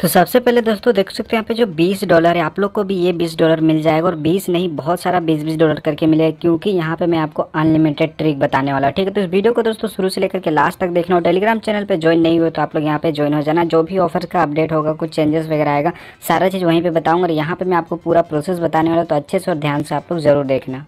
तो सबसे पहले दोस्तों देख सकते हैं यहाँ पे जो 20 डॉलर है आप लोग को भी ये 20 डॉलर मिल जाएगा और 20 नहीं बहुत सारा 20 20 डॉलर करके मिलेगा क्योंकि यहाँ पे मैं आपको अनलिमिटेड ट्रिक बताने वाला ठीक है तो इस वीडियो को दोस्तों शुरू से लेकर के लास्ट तक देखना हो टेलीग्राम चैनल पर ज्वाइन नहीं हुए तो आप लोग यहाँ पे ज्वाइन हो जाना जो भी ऑफर का अपडेट होगा कुछ चेंजेस वगैरह आएगा सारा चीज़ वहीं पर बताऊँगा और यहाँ पर मैं आपको पूरा प्रोसेस बताने वाला तो अच्छे से और ध्यान से आप लोग ज़रूर देखना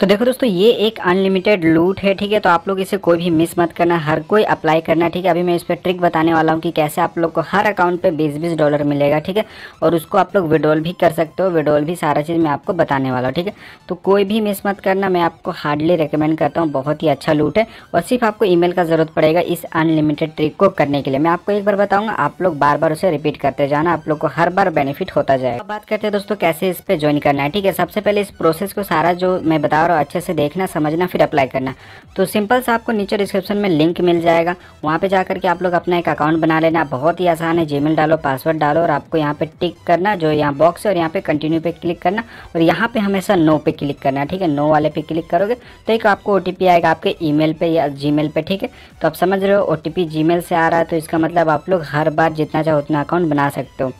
तो देखो दोस्तों ये एक अनलिमिटेड लूट है ठीक है तो आप लोग इसे कोई भी मिस मत करना हर कोई अप्लाई करना ठीक है अभी मैं इस पर ट्रिक बताने वाला हूँ कि कैसे आप लोग को हर अकाउंट पे बीस बीस डॉलर मिलेगा ठीक है और उसको आप लोग विड्रॉल भी कर सकते हो विड्रॉल भी सारा चीज़ मैं आपको बताने वाला हूँ ठीक है तो कोई भी मिस मत करना मैं आपको हार्डली रिकमेंड करता हूँ बहुत ही अच्छा लूट है और सिर्फ आपको ई का ज़रूरत पड़ेगा इस अनलिमिटेड ट्रिक को करने के लिए मैं आपको एक बार बताऊँगा आप लोग बार बार उसे रिपीट करते जाना आप लोग को हर बार बेनिफिट होता जाएगा बात करते हैं दोस्तों कैसे इस पर ज्वाइन करना है ठीक है सबसे पहले इस प्रोसेस को सारा जो मैं बता और अच्छे से देखना समझना फिर अप्लाई करना तो सिंपल सा आपको नीचे डिस्क्रिप्शन में लिंक मिल जाएगा वहाँ पे जाकर के आप लोग अपना एक अकाउंट बना लेना बहुत ही आसान है जीमेल डालो पासवर्ड डालो और आपको यहाँ पे टिक करना जो यहाँ बॉक्स है और यहाँ पे कंटिन्यू पे क्लिक करना और यहाँ पे हमेशा नो पे क्लिक करना ठीक है नो वाले पे क्लिक करोगे तो एक आपको ओ आएगा आपके ई मेल या जी मेल ठीक है तो आप समझ रहे हो ओ टी से आ रहा है तो इसका मतलब आप लोग हर बार जितना चाहो उतना अकाउंट बना सकते हो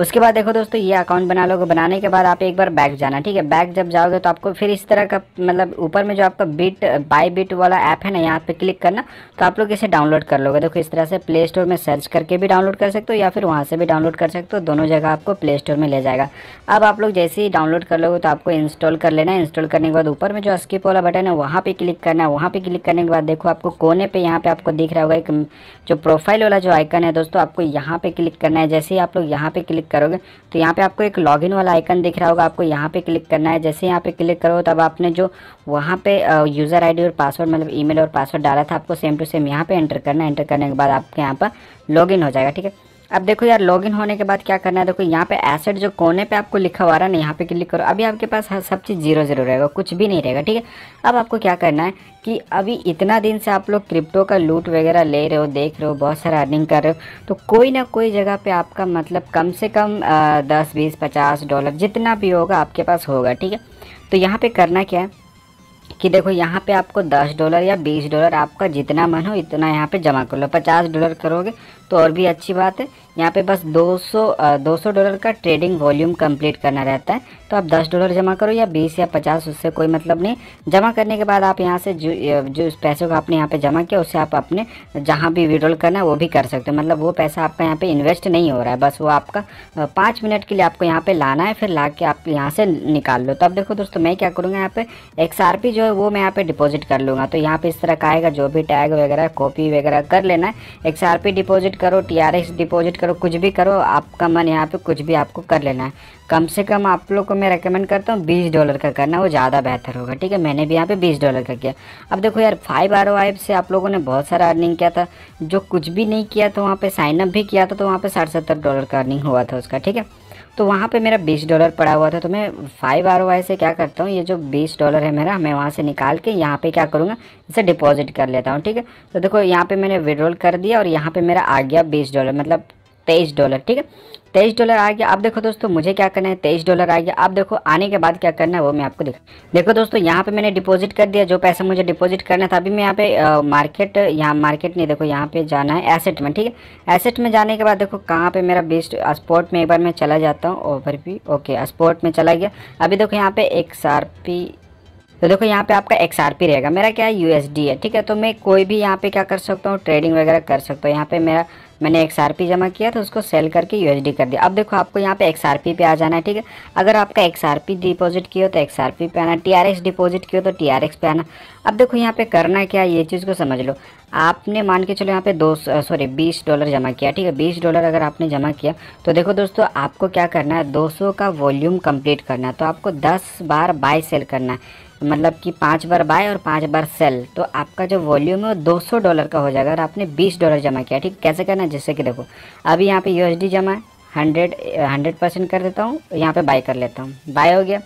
उसके बाद देखो दोस्तों ये अकाउंट बना लोगे बनाने के बाद आप एक बार बैक जाना ठीक है बैक जब जाओगे तो आपको फिर इस तरह का मतलब ऊपर में जो आपका बिट बाई बिट वाला ऐप है ना यहाँ पे क्लिक करना तो आप लोग इसे डाउनलोड कर लोगे देखो इस तरह से प्ले स्टोर में सर्च करके भी डाउनलोड कर सकते हो या फिर वहाँ से भी डाउनलोड कर सकते हो दोनों जगह आपको प्ले स्टोर में ले जाएगा अब आप लोग जैसे ही डाउनलोड कर लोगे तो आपको इंस्टॉल कर लेना है इंस्टॉल करने के बाद ऊपर में जो स्किप वाला बटन है वहाँ पर क्लिक करना है वहाँ पर क्लिक करने के बाद देखो आपको कोने पर यहाँ पर आपको दिख रहा होगा एक जो प्रोफाइल वाला जो आइकन है दोस्तों आपको यहाँ पर क्लिक करना है जैसे ही आप लोग यहाँ पर क्लिक क्लिक करोगे तो यहाँ पे आपको एक लॉगिन वाला आइकन दिख रहा होगा आपको यहाँ पे क्लिक करना है जैसे यहाँ पे क्लिक करो तब आपने जो वहाँ पे यूज़र आईडी और पासवर्ड मतलब ईमेल और पासवर्ड डाला था आपको सेम टू सेम यहाँ पे एंटर करना है एंटर करने के बाद आपके यहाँ पर लॉगिन हो जाएगा ठीक है अब देखो यार लॉगिन होने के बाद क्या करना है देखो यहाँ पे एसेट जो कोने पे आपको लिखा हुआ रहा ना यहाँ पे क्लिक करो अभी आपके पास सब चीज़ जीरो जीरो रहेगा कुछ भी नहीं रहेगा ठीक है अब आपको क्या करना है कि अभी इतना दिन से आप लोग क्रिप्टो का लूट वगैरह ले रहे हो देख रहे हो बहुत सारा अर्निंग कर रहे हो तो कोई ना कोई जगह पर आपका मतलब कम से कम दस बीस पचास डॉलर जितना भी होगा आपके पास होगा ठीक है तो यहाँ पर करना क्या है कि देखो यहाँ पे आपको 10 डॉलर या 20 डॉलर आपका जितना मन हो इतना यहाँ पे जमा कर लो 50 डॉलर करोगे तो और भी अच्छी बात है यहाँ पे बस 200 200 डॉलर का ट्रेडिंग वॉल्यूम कंप्लीट करना रहता है तो आप 10 डॉलर जमा करो या 20 या 50 उससे कोई मतलब नहीं जमा करने के बाद आप यहाँ से जो जो पैसे को आपने यहाँ पे जमा किया उससे आप अपने जहाँ भी विड्रॉल करना है वो भी कर सकते हो मतलब वो पैसा आपका यहाँ पर इन्वेस्ट नहीं हो रहा है बस वो आपका पाँच मिनट के लिए आपको यहाँ पर लाना है फिर ला के आप यहाँ से निकाल लो तो अब देखो दोस्तों मैं क्या करूँगा यहाँ पर एक्स जो है वो मैं यहाँ पे डिपॉजिट कर लूँगा तो यहाँ पे इस तरह का आएगा जो भी टैग वगैरह कॉपी वगैरह कर लेना है एक्स डिपॉजिट करो टी डिपॉजिट करो कुछ भी करो आपका मन यहाँ पे कुछ भी आपको कर लेना है कम से कम आप लोग को मैं रेकमेंड करता हूँ बीस डॉलर का करना वो ज़्यादा बेहतर होगा ठीक है मैंने भी यहाँ पे बीस डॉलर का किया अब देखो यार फाइव आर से आप लोगों ने बहुत सारा अर्निंग किया था जो कुछ भी नहीं किया था वहाँ पर साइनअप भी किया था तो वहाँ पर साठ सत्तर डॉलर का अर्निंग हुआ था उसका ठीक है तो वहाँ पे मेरा बीस डॉलर पड़ा हुआ था तो मैं फाइव आर से क्या करता हूँ ये जो बीस डॉलर है मेरा मैं वहाँ से निकाल के यहाँ पे क्या करूँगा इसे डिपॉजिट कर लेता हूँ ठीक है तो देखो यहाँ पे मैंने विड्रॉल कर दिया और यहाँ पे मेरा आ गया बीस डॉलर मतलब तेईस डॉलर ठीक है तेईस डॉलर आ गया अब देखो दोस्तों मुझे क्या करना है तेईस डॉलर आ गया अब देखो आने के बाद क्या करना है वो मैं आपको देखा देखो दोस्तों यहाँ पे मैंने डिपॉजिट कर दिया जो पैसा मुझे डिपॉजिट करना था अभी मैं यहाँ पे आ, मार्केट यहाँ मार्केट नहीं देखो यहाँ पे जाना है एसेट में ठीक है एसेट में जाने के बाद देखो कहाँ पे मेरा बेस्ट स्पोर्ट में एक बार मैं चला जाता हूँ ओवर भी ओके स्पोर्ट में चला गया अभी देखो यहाँ पे एक्स तो देखो यहाँ पे आपका एक्स रहेगा मेरा क्या है डी है ठीक है तो मैं कोई भी यहाँ पे क्या कर सकता हूँ ट्रेडिंग वगैरह कर सकता हूँ यहाँ पे मेरा मैंने एक्सआरपी जमा किया था तो उसको सेल करके डी कर दिया अब देखो आपको यहाँ पे पी पे आ जाना है ठीक है अगर आपका पी डिपॉजिट किया हो तो पी पे आना एक्स डिपॉजिट किया हो तो एक्स पे आना अब देखो यहाँ पे करना क्या ये चीज़ को समझ लो आपने मान के चलो यहाँ पे दो सॉरी बीस डॉलर जमा किया ठीक है बीस डॉलर अगर आपने जमा किया तो देखो दोस्तों आपको क्या करना है दो का वॉल्यूम कम्प्लीट करना है तो आपको दस बार बाय सेल करना है मतलब कि पाँच बार बाय और पाँच बार सेल तो आपका जो वॉल्यूम है वो दो सौ डॉलर का हो जाएगा और आपने बीस डॉलर जमा किया ठीक कैसे करना है जैसे कि देखो अभी यहाँ पे यूएसडी जमा है हंड्रेड हंड्रेड परसेंट कर देता हूँ यहाँ पे बाय कर लेता हूँ बाय हो गया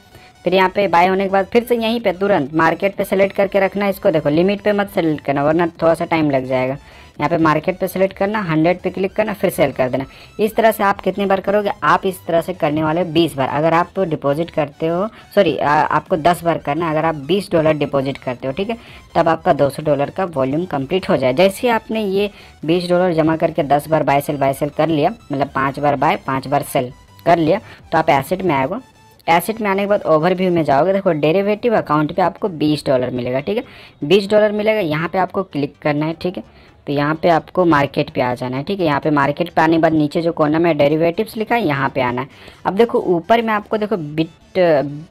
फिर यहाँ पे बाय होने के बाद फिर से यहीं पर तुरंत मार्केट पर सेलेक्ट करके रखना इसको देखो लिमिट पर मत सेलेक्ट करना वरना थोड़ा सा टाइम लग जाएगा यहाँ पे मार्केट पे सेलेक्ट करना हंड्रेड पे क्लिक करना फिर सेल कर देना इस तरह से आप कितनी बार करोगे आप इस तरह से करने वाले बीस बार अगर आप डिपॉजिट करते हो सॉरी आपको दस बार करना अगर आप बीस डॉलर डिपॉजिट करते हो ठीक है तब आपका दो डॉलर का वॉल्यूम कम्प्लीट हो जाए जैसे आपने ये बीस डॉलर जमा करके दस बार बाय सेल बाय सेल कर लिया मतलब पाँच बार बाय पाँच बार सेल कर लिया तो आप एसेट में आएगा एसेट में आने के बाद ओवरव्यू में जाओगे देखो डेरिवेटिव अकाउंट पे आपको 20 डॉलर मिलेगा ठीक है 20 डॉलर मिलेगा यहाँ पे आपको क्लिक करना है ठीक है तो यहाँ पे आपको मार्केट पे आ जाना है ठीक है यहाँ पे मार्केट पे आने के बाद नीचे जो कोना में डेरिवेटिव्स लिखा है यहाँ पे आना है अब देखो ऊपर में आपको देखो बिट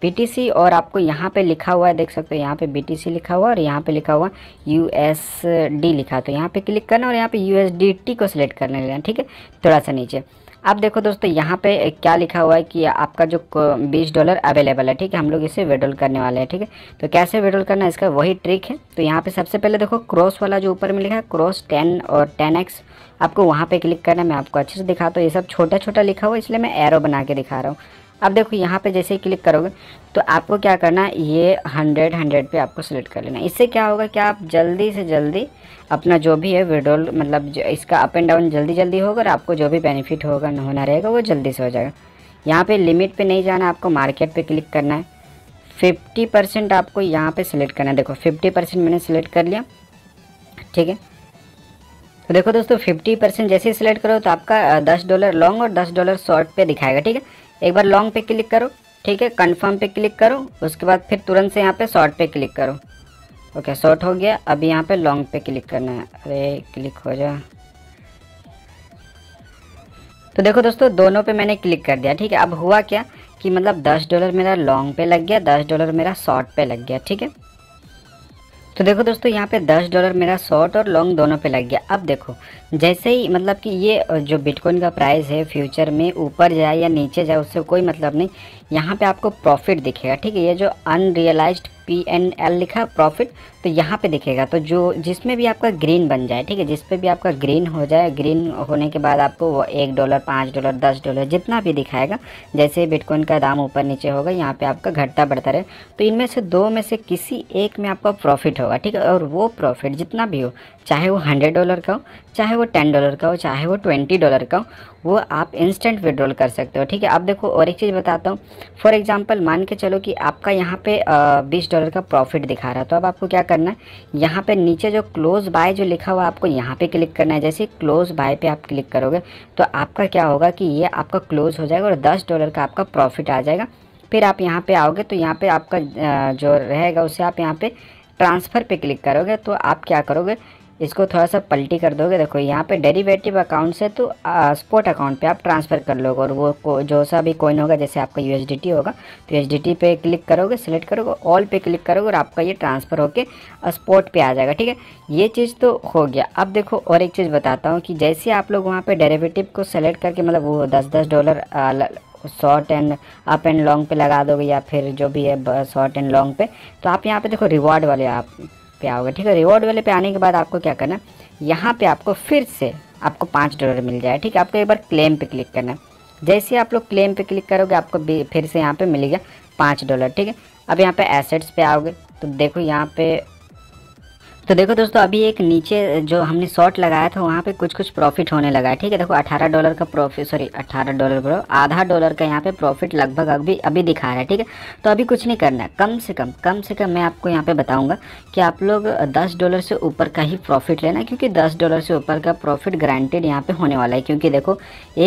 बीटीसी और आपको यहाँ पे लिखा हुआ है देख सकते हो यहाँ पे बीटीसी लिखा हुआ और यहाँ पे लिखा हुआ यू लिखा तो यहाँ पे क्लिक करना और यहाँ पे यू को सिलेक्ट करने लेना ठीक है थोड़ा सा नीचे अब देखो दोस्तों यहाँ पे क्या लिखा हुआ है कि आपका जो बीस डॉलर अवेलेबल है ठीक है हम लोग इसे विड्रॉल करने वाले हैं ठीक है तो कैसे विड्रॉल करना है इसका वही ट्रिक है तो यहाँ पे सबसे पहले देखो क्रॉस वाला जो ऊपर में लिखा है क्रॉस टेन और टेन एक्स आपको वहाँ पे क्लिक करना है मैं आपको अच्छे से दिखाता हूँ ये सब छोटा छोटा लिखा हुआ इसलिए मैं एरो बना के दिखा रहा हूँ अब देखो यहाँ पे जैसे ही क्लिक करोगे तो आपको क्या करना है ये हंड्रेड हंड्रेड पे आपको सेलेक्ट कर लेना इससे क्या होगा कि आप जल्दी से जल्दी अपना जो भी है विड्रॉल मतलब इसका अप एंड डाउन जल्दी जल्दी होगा और आपको जो भी बेनिफिट होगा होना रहेगा वो जल्दी से हो जाएगा यहाँ पर लिमिट पर नहीं जाना आपको मार्केट पर क्लिक करना है फिफ्टी परसेंट आपको यहाँ पर सिलेक्ट करना है देखो फिफ्टी परसेंट मैंने सेलेक्ट कर लिया ठीक है तो देखो दोस्तों फिफ्टी परसेंट जैसे ही सिलेक्ट करो तो आपका दस डॉलर लॉन्ग और दस डॉलर शॉर्ट पे दिखाएगा ठीक है एक बार लॉन्ग पे क्लिक करो ठीक है कन्फर्म पे क्लिक करो उसके बाद फिर तुरंत से यहाँ पे शॉर्ट पे क्लिक करो ओके शॉर्ट हो गया अभी यहाँ पे लॉन्ग पे क्लिक करना है अरे क्लिक हो जा तो देखो दोस्तों दोनों पे मैंने क्लिक कर दिया ठीक है अब हुआ क्या कि मतलब 10 डॉलर मेरा लॉन्ग पे लग गया 10 डॉलर मेरा शॉर्ट पे लग गया ठीक है तो देखो दोस्तों यहाँ पे 10 डॉलर मेरा शॉर्ट और लॉन्ग दोनों पे लग गया अब देखो जैसे ही मतलब कि ये जो बिटकॉइन का प्राइस है फ्यूचर में ऊपर जाए या नीचे जाए उससे कोई मतलब नहीं यहाँ पे आपको प्रॉफिट दिखेगा ठीक है ये जो अनरियलाइज्ड पी एन एल लिखा प्रॉफिट तो यहाँ पे दिखेगा तो जो जिसमें भी आपका ग्रीन बन जाए ठीक है जिस पे भी आपका ग्रीन हो जाए ग्रीन होने के बाद आपको वो एक डॉलर पाँच डॉलर दस डॉलर जितना भी दिखाएगा जैसे बिटकॉइन का दाम ऊपर नीचे होगा यहाँ पे आपका घटता बढ़ता रहे तो इनमें से दो में से किसी एक में आपका प्रॉफिट होगा ठीक है और वो प्रॉफिट जितना भी हो चाहे वो हंड्रेड डॉलर का हो चाहे वो टेन डॉलर का हो चाहे वो ट्वेंटी डॉलर का हो वो आप इंस्टेंट विड्रॉल कर सकते हो ठीक है अब देखो और एक चीज़ बताता हूँ फॉर एग्जांपल मान के चलो कि आपका यहाँ पे बीस डॉलर का प्रॉफिट दिखा रहा है तो अब आपको क्या करना है यहाँ पे नीचे जो क्लोज बाय जो लिखा हुआ आपको यहाँ पे क्लिक करना है जैसे क्लोज बाय पे आप क्लिक करोगे तो आपका क्या होगा कि ये आपका क्लोज हो जाएगा और दस डॉलर का आपका प्रॉफिट आ जाएगा फिर आप यहाँ पर आओगे तो यहाँ पर आपका जो रहेगा उसे आप यहाँ पर ट्रांसफ़र पे क्लिक करोगे तो आप क्या करोगे इसको थोड़ा सा पलटी कर दोगे देखो यहाँ पे डेरिवेटिव अकाउंट से तो स्पोर्ट अकाउंट पे आप ट्रांसफ़र कर लोगे और वो जो सा भी कोइन होगा जैसे आपका यू होगा तो यू पे क्लिक करोगे सेलेक्ट करोगे ऑल पे क्लिक करोगे और आपका ये ट्रांसफ़र होके स्पोर्ट पे आ जाएगा ठीक है ये चीज़ तो हो गया अब देखो और एक चीज़ बताता हूँ कि जैसे आप लोग वहाँ पर डेरेवेटिव को सेलेक्ट करके मतलब वो दस दस dollar short and up and long पे लगा दोगे या फिर जो भी है शॉर्ट एंड लॉन्ग पे तो आप यहाँ पे देखो रिवॉर्ड वाले आप पे आओगे ठीक है रिवॉर्ड वाले पे आने के बाद आपको क्या करना है यहाँ पे आपको फिर से आपको पाँच डॉलर मिल जाए ठीक है आपको एक बार क्लेम पे क्लिक करना है जैसे आप लोग क्लेम पे क्लिक करोगे आपको फिर से यहाँ पे मिलेगा पाँच डॉलर ठीक है अब यहाँ पे एसेट्स पे आओगे तो देखो यहाँ पे तो देखो दोस्तों अभी एक नीचे जो हमने शॉर्ट लगाया था वहाँ पे कुछ कुछ प्रॉफिट होने लगा है ठीक है देखो 18 डॉलर का प्रॉफिट सॉरी 18 डॉलर बोलो आधा डॉलर का यहाँ पे प्रॉफिट लगभग अभी अभी दिखा रहा है ठीक है तो अभी कुछ नहीं करना है कम से कम कम से कम मैं आपको यहाँ पे बताऊँगा कि आप लोग दस डॉलर से ऊपर का ही प्रॉफिट लेना क्योंकि दस डॉलर से ऊपर का प्रॉफिट ग्रांटेड यहाँ पर होने वाला है क्योंकि देखो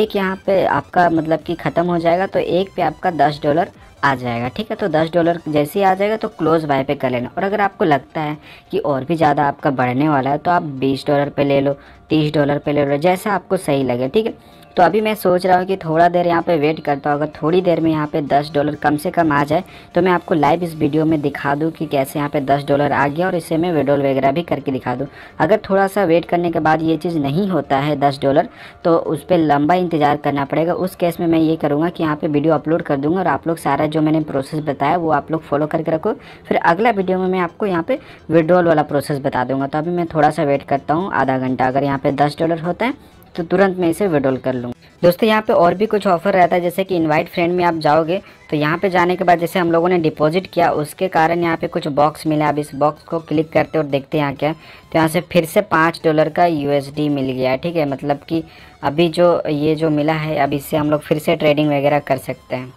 एक यहाँ पर आपका मतलब कि ख़त्म हो जाएगा तो एक पे आपका दस डॉलर आ जाएगा ठीक है तो दस डॉलर जैसे ही आ जाएगा तो क्लोज बाय पे कर लेना और अगर आपको लगता है कि और भी ज़्यादा आपका बढ़ने वाला है तो आप बीस डॉलर पे ले लो तीस डॉलर पे ले लो जैसा आपको सही लगे ठीक है तो अभी मैं सोच रहा हूँ कि थोड़ा देर यहाँ पे वेट करता हूँ अगर थोड़ी देर में यहाँ पे 10 डॉलर कम से कम आ जाए तो मैं आपको लाइव इस वीडियो में दिखा दूँ कि कैसे यहाँ पे 10 डॉलर आ गया और इसे मैं विड्रॉल वगैरह भी करके दिखा दूँ अगर थोड़ा सा वेट करने के बाद ये चीज़ नहीं होता है दस डॉलर तो उस पर लंबा इंतज़ार करना पड़ेगा उस केस में मैं ये करूँगा कि यहाँ पर वीडियो अपलोड कर दूँगा और आप लोग सारा जो मैंने प्रोसेस बताया वो आप लोग फॉलो करके रखो फिर अगला वीडियो में मैं आपको यहाँ पर विड्रॉल वाला प्रोसेस बता दूँगा तो अभी मैं थोड़ा सा वेट करता हूँ आधा घंटा अगर यहाँ पर दस डॉलर होता है तो तुरंत मैं इसे विड्रॉल कर लूँ दोस्तों यहाँ पे और भी कुछ ऑफर रहता है जैसे कि इनवाइट फ्रेंड में आप जाओगे तो यहाँ पे जाने के बाद जैसे हम लोगों ने डिपॉजिट किया उसके कारण यहाँ पे कुछ बॉक्स मिला अब इस बॉक्स को क्लिक करते और देखते हैं यहाँ क्या तो यहाँ से फिर से पाँच डॉलर का यूएसडी मिल गया ठीक है मतलब कि अभी जो ये जो मिला है अब इससे हम लोग फिर से ट्रेडिंग वगैरह कर सकते हैं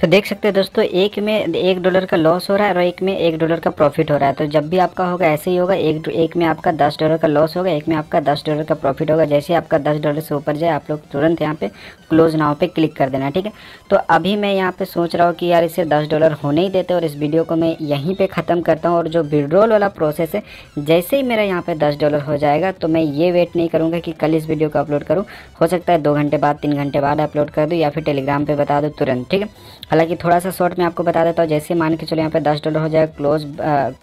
तो देख सकते हैं दोस्तों एक में एक डॉलर का लॉस हो रहा है और एक में एक डॉलर का प्रॉफिट हो रहा है तो जब भी आपका होगा ऐसे ही होगा एक एक में आपका दस डॉलर का लॉस होगा एक में आपका दस डॉलर का प्रॉफिट होगा जैसे ही आपका दस डॉलर से ऊपर जाए आप लोग तुरंत यहाँ पे क्लोज नाव पे क्लिक कर देना ठीक है तो अभी मैं यहाँ पे सोच रहा हूँ कि यार इसे दस डॉलर होने ही देते और इस वीडियो को मैं यहीं पर ख़त्म करता हूँ और जो विड्रोल वाला प्रोसेस है जैसे ही मेरा यहाँ पर दस डॉलर हो जाएगा तो मैं ये वेट नहीं करूँगा कि कल इस वीडियो को अपलोड करूँ हो सकता है दो घंटे बाद तीन घंटे बाद अपलोड कर दूँ या फिर टेलीग्राम पर बता दो तुरंत ठीक है हालांकि थोड़ा सा शॉर्ट में आपको बता देता हूँ जैसे मान के चलो यहाँ पे दस डॉलर हो जाएगा क्लोज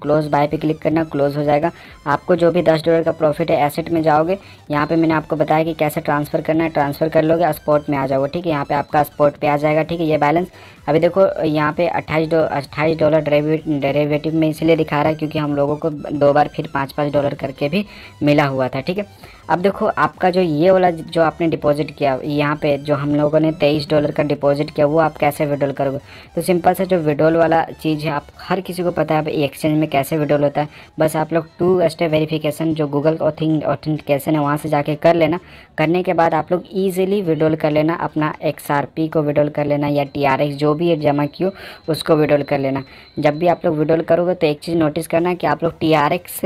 क्लोज बाय पे क्लिक करना क्लोज हो जाएगा आपको जो भी दस डॉलर का प्रॉफिट है एसेट में जाओगे यहाँ पे मैंने आपको बताया कि कैसे ट्रांसफ़र करना है ट्रांसफ़र कर लोगे स्पॉट में आ जाओगे ठीक है यहाँ पे आपका स्पॉट पे आ जाएगा ठीक है ये बैलेंस अभी देखो यहाँ पे 28 डॉ अट्ठाईस डॉलर डेरेवेटिव में इसलिए दिखा रहा है क्योंकि हम लोगों को दो बार फिर पाँच पाँच डॉलर करके भी मिला हुआ था ठीक है अब देखो आपका जो ये वाला जो आपने डिपॉजिट किया यहाँ पे जो हम लोगों ने तेईस डॉलर का डिपॉजिट किया वो आप कैसे विड्रॉल करोगे तो सिंपल सा जो विड्रॉल वाला चीज़ है आप हर किसी को पता है एक्सचेंज में कैसे विड्रॉल होता है बस आप लोग टू स्टेप वेरिफिकेशन जो गूगल ऑथेंटिकेशन है वहाँ से जाके कर लेना करने के बाद आप लोग ईजिली विड्रॉल कर लेना अपना एक्स को विड्रॉल कर लेना या टी जो भी भी जमा कियो उसको विड्रॉल कर लेना जब भी आप लोग विड्रॉल करोगे तो एक चीज़ नोटिस करना कि आप लोग टी आर एक्स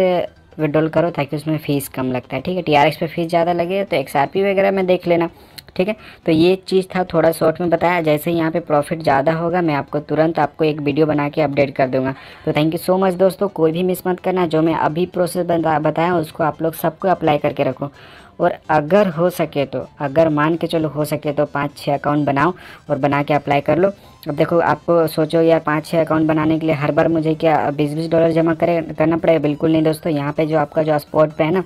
विड्रॉल करो ताकि उसमें फ़ीस कम लगता है ठीक है टी आर एक्स पर फीस ज़्यादा लगे तो एक्स आर पी वगैरह में देख लेना ठीक है तो ये चीज़ था थोड़ा शॉर्ट में बताया जैसे यहाँ पे प्रॉफिट ज़्यादा होगा मैं आपको तुरंत आपको एक वीडियो बना के अपडेट कर दूंगा तो थैंक यू सो मच दोस्तों कोई भी मिस मत करना जो मैं अभी प्रोसेस बताया उसको आप लोग सबको अप्लाई करके रखो और अगर हो सके तो अगर मान के चलो हो सके तो पाँच छः अकाउंट बनाओ और बना के अप्लाई कर लो अब देखो आपको सोचो यार पाँच छः अकाउंट बनाने के लिए हर बार मुझे क्या बीस बीस डॉलर जमा करे करना पड़ेगा बिल्कुल नहीं दोस्तों यहाँ पे जो आपका जो स्पॉट पे है ना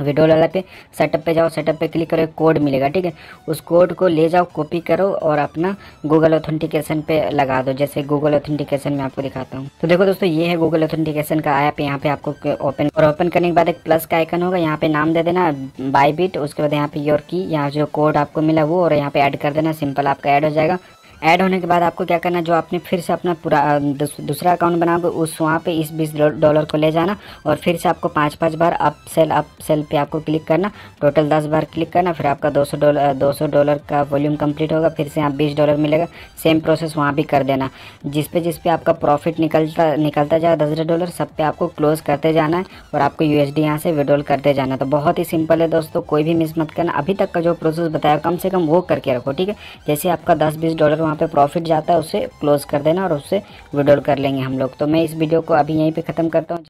विड्रोल वाला पे सेटअप पे जाओ सेटअप पे क्लिक करो एक कोड मिलेगा ठीक है उस कोड को ले जाओ कॉपी करो और अपना गूगल ऑथेंटिकेशन पे लगा दो जैसे गूगल ऑथेंटिकेशन में आपको दिखाता हूँ तो देखो दोस्तों ये है गूगल ऑथेंटिकेशन का ऐप यहाँ पे आपको ओपन और ओपन करने के बाद एक प्लस का आइकन होगा यहाँ पे नाम दे देना बाईबिट उसके बाद यहाँ पे योर की यहाँ जो कोड आपको मिला वो और यहाँ पे ऐड कर देना सिंपल आपका एड हो जाएगा ऐड होने के बाद आपको क्या करना है जो आपने फिर से अपना पूरा दूसरा अकाउंट बनाओगे उस वहाँ पे इस बीस डॉलर को ले जाना और फिर से आपको पाँच पाँच बार अप सेल अप सेल पे आपको क्लिक करना टोटल दस बार क्लिक करना फिर आपका दो सौ डॉलर दो सौ डॉलर का वॉल्यूम कंप्लीट होगा फिर से आप बीस डॉलर मिलेगा सेम प्रोसेस वहाँ भी कर देना जिस पे जिस पे आपका प्रॉफिट निकलता निकलता जाए दस डॉलर सब पे आपको क्लोज करते जाना है और आपको यू एस यहाँ से विड्रॉल करते जाना तो बहुत ही सिंपल है दोस्तों कोई भी मिस मत करना अभी तक का जो प्रोसेस बताया कम से कम वो करके रखो ठीक है जैसे आपका दस बीस डॉलर वहाँ जहाँ पे प्रॉफिट जाता है उसे क्लोज़ कर देना और उससे विड्रॉल कर लेंगे हम लोग तो मैं इस वीडियो को अभी यहीं पे ख़त्म करता हूँ